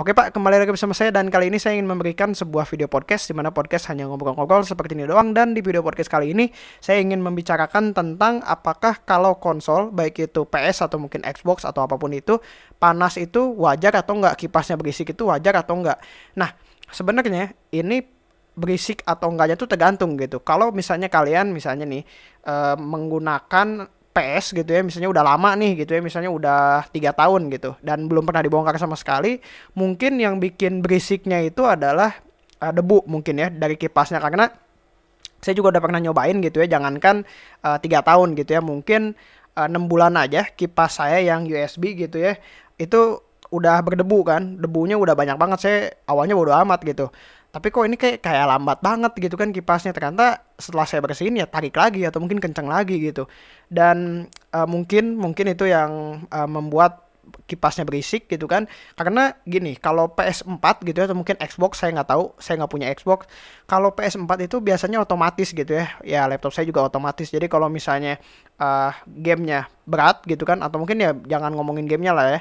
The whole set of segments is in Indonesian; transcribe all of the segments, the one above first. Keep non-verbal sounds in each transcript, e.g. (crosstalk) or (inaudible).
Oke Pak, kembali lagi bersama saya dan kali ini saya ingin memberikan sebuah video podcast di mana podcast hanya ngobrol-ngobrol seperti ini doang dan di video podcast kali ini saya ingin membicarakan tentang apakah kalau konsol baik itu PS atau mungkin Xbox atau apapun itu panas itu wajar atau enggak kipasnya berisik itu wajar atau enggak. Nah, sebenarnya ini berisik atau enggaknya itu tergantung gitu. Kalau misalnya kalian misalnya nih eh, menggunakan PS gitu ya misalnya udah lama nih gitu ya misalnya udah tiga tahun gitu dan belum pernah dibongkar sama sekali mungkin yang bikin berisiknya itu adalah uh, debu mungkin ya dari kipasnya karena saya juga udah pernah nyobain gitu ya jangankan eh, tiga uh, tahun gitu ya mungkin eh, enam uh, bulan aja kipas saya yang USB gitu ya itu udah berdebu kan debunya udah banyak banget saya awalnya bodo amat gitu tapi kok ini kayak kayak lambat banget gitu kan kipasnya ternyata setelah saya bersihin ya tarik lagi atau mungkin kencang lagi gitu dan uh, mungkin mungkin itu yang uh, membuat kipasnya berisik gitu kan karena gini kalau PS4 gitu ya atau mungkin Xbox saya nggak tahu saya nggak punya Xbox kalau PS4 itu biasanya otomatis gitu ya ya laptop saya juga otomatis jadi kalau misalnya uh, gamenya berat gitu kan atau mungkin ya jangan ngomongin gamenya lah ya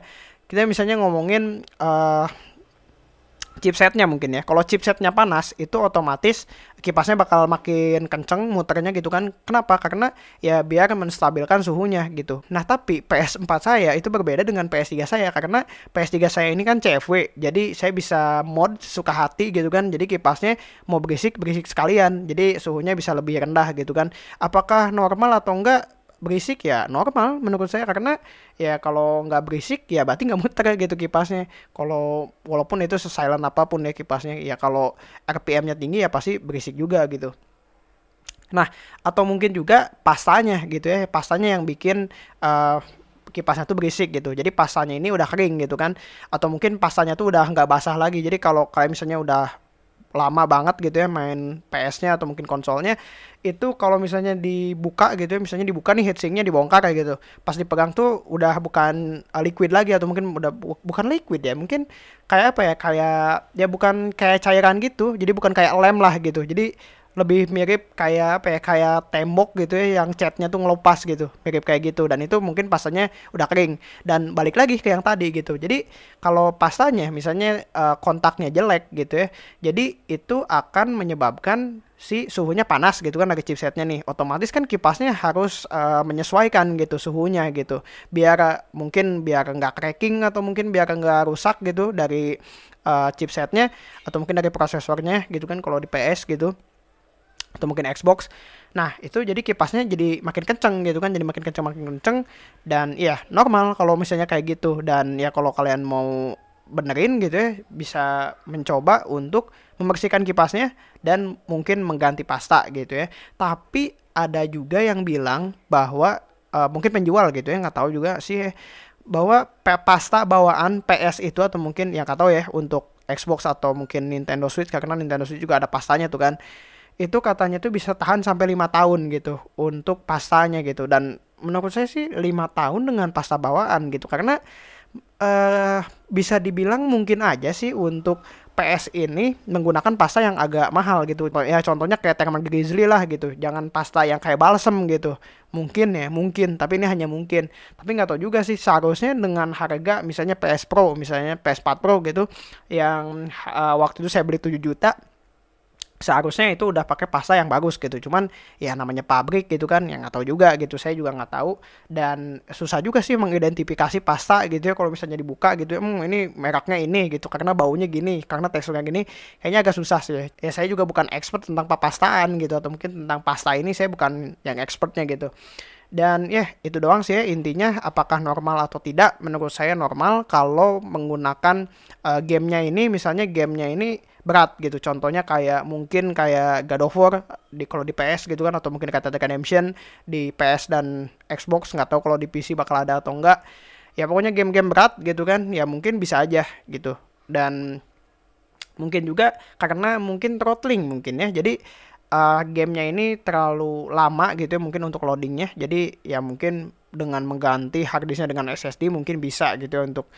kita misalnya ngomongin uh, chipsetnya mungkin ya. Kalau chipsetnya panas itu otomatis kipasnya bakal makin kenceng muternya gitu kan. Kenapa? Karena ya biar menstabilkan suhunya gitu. Nah tapi PS4 saya itu berbeda dengan PS3 saya karena PS3 saya ini kan CFW. Jadi saya bisa mod suka hati gitu kan. Jadi kipasnya mau berisik berisik sekalian. Jadi suhunya bisa lebih rendah gitu kan. Apakah normal atau enggak berisik ya normal menurut saya karena ya kalau nggak berisik ya berarti nggak muter (laughs) gitu kipasnya kalau walaupun itu sesilent apapun ya kipasnya ya kalau RPM-nya tinggi ya pasti berisik juga gitu Nah, atau mungkin juga pastanya gitu ya, pastanya yang bikin uh, kipasnya tuh berisik gitu. Jadi pastanya ini udah kering gitu kan, atau mungkin pastanya tuh udah nggak basah lagi. Jadi kalau kalian misalnya udah lama banget gitu ya main PS-nya atau mungkin konsolnya itu kalau misalnya dibuka gitu ya misalnya dibuka nih heatsinknya dibongkar kayak gitu pas dipegang tuh udah bukan eh, liquid lagi atau mungkin udah bu bukan liquid ya mungkin kayak apa ya kayak ya bukan kayak cairan gitu jadi bukan kayak lem lah gitu jadi lebih mirip kayak apa ya kayak tembok gitu ya yang catnya tuh ngelupas gitu mirip kayak gitu dan itu mungkin pastanya udah kering dan balik lagi ke yang tadi gitu jadi kalau pastanya misalnya uh, kontaknya jelek gitu ya jadi itu akan menyebabkan si suhunya panas gitu kan lagi chipsetnya nih otomatis kan kipasnya harus uh, menyesuaikan gitu suhunya gitu biar eh, mungkin biar nggak cracking atau mungkin biar nggak rusak gitu dari uh, chipsetnya atau mungkin dari prosesornya gitu kan kalau di PS gitu atau mungkin Xbox. Nah, itu jadi kipasnya jadi makin kenceng gitu kan, jadi makin kenceng makin kenceng dan ya normal kalau misalnya kayak gitu dan ya kalau kalian mau benerin gitu ya bisa mencoba untuk membersihkan kipasnya dan mungkin mengganti pasta gitu ya. Tapi ada juga yang bilang bahwa uh, mungkin penjual gitu ya nggak tahu juga sih eh, bahwa pasta bawaan PS itu atau mungkin yang nggak ya untuk Xbox atau mungkin Nintendo Switch karena Nintendo Switch juga ada pastanya tuh kan itu katanya tuh bisa tahan sampai lima tahun gitu untuk pastanya gitu dan menurut saya sih lima tahun dengan pasta bawaan gitu karena eh uh, bisa dibilang mungkin aja sih untuk PS ini menggunakan pasta yang agak mahal gitu ya contohnya kayak Terman Grizzly lah gitu jangan pasta yang kayak balsem gitu mungkin ya mungkin tapi ini hanya mungkin tapi nggak tahu juga sih seharusnya dengan harga misalnya PS Pro misalnya PS4 Pro gitu yang uh, waktu itu saya beli 7 juta seharusnya itu udah pakai pasta yang bagus gitu cuman ya namanya pabrik gitu kan yang nggak tahu juga gitu saya juga nggak tahu dan susah juga sih mengidentifikasi pasta gitu ya kalau misalnya dibuka gitu ya, hmm, ini mereknya ini gitu karena baunya gini karena teksturnya gini kayaknya agak susah sih ya saya juga bukan expert tentang papastaan gitu atau mungkin tentang pasta ini saya bukan yang expertnya gitu dan ya itu doang sih ya intinya apakah normal atau tidak menurut saya normal kalau menggunakan uh, gamenya ini misalnya gamenya ini berat gitu. Contohnya kayak mungkin kayak God of War di kalau di PS gitu kan atau mungkin kata tekan Redemption di PS dan Xbox nggak tahu kalau di PC bakal ada atau enggak. Ya pokoknya game-game berat gitu kan ya mungkin bisa aja gitu. Dan mungkin juga karena mungkin throttling mungkin ya. Jadi uh, gamenya ini terlalu lama gitu ya mungkin untuk loadingnya jadi ya mungkin dengan mengganti harddisknya dengan SSD mungkin bisa gitu ya untuk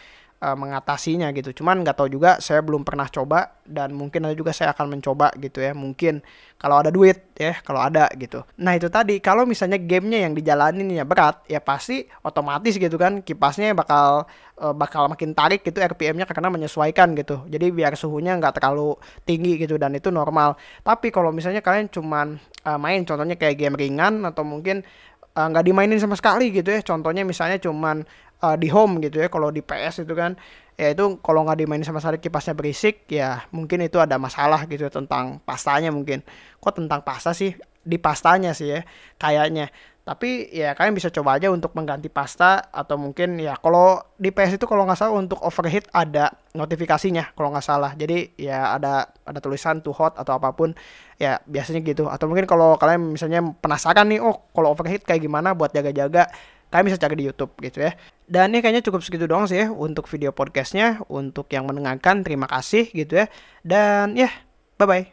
uh, mengatasinya gitu. Cuman nggak tahu juga saya belum pernah coba dan mungkin nanti juga saya akan mencoba gitu ya. Mungkin kalau ada duit ya, kalau ada gitu. Nah itu tadi kalau misalnya gamenya yang dijalanin ya berat ya pasti otomatis gitu kan kipasnya bakal eh, bakal makin tarik gitu RPM-nya karena menyesuaikan gitu. Jadi biar suhunya nggak terlalu tinggi gitu dan itu normal. Tapi kalau misalnya kalian cuman uh, main contohnya kayak game ringan atau mungkin Eh, nggak uh, dimainin sama sekali gitu ya contohnya misalnya cuman uh, di home gitu ya kalau di PS itu kan ya itu kalau nggak dimainin sama sekali kipasnya berisik ya mungkin itu ada masalah gitu tentang pastanya mungkin kok tentang pasta sih di pastanya sih ya kayaknya tapi ya kalian bisa coba aja untuk mengganti pasta atau mungkin ya kalau di PS itu kalau nggak salah untuk overheat ada notifikasinya kalau nggak salah jadi ya ada ada tulisan too hot atau apapun ya biasanya gitu atau mungkin kalau kalian misalnya penasaran nih oh kalau overheat kayak gimana buat jaga-jaga kalian bisa cari di YouTube gitu ya. Dan ini kayaknya cukup segitu doang sih ya untuk video podcastnya. Untuk yang mendengarkan terima kasih gitu ya. Dan ya, bye-bye.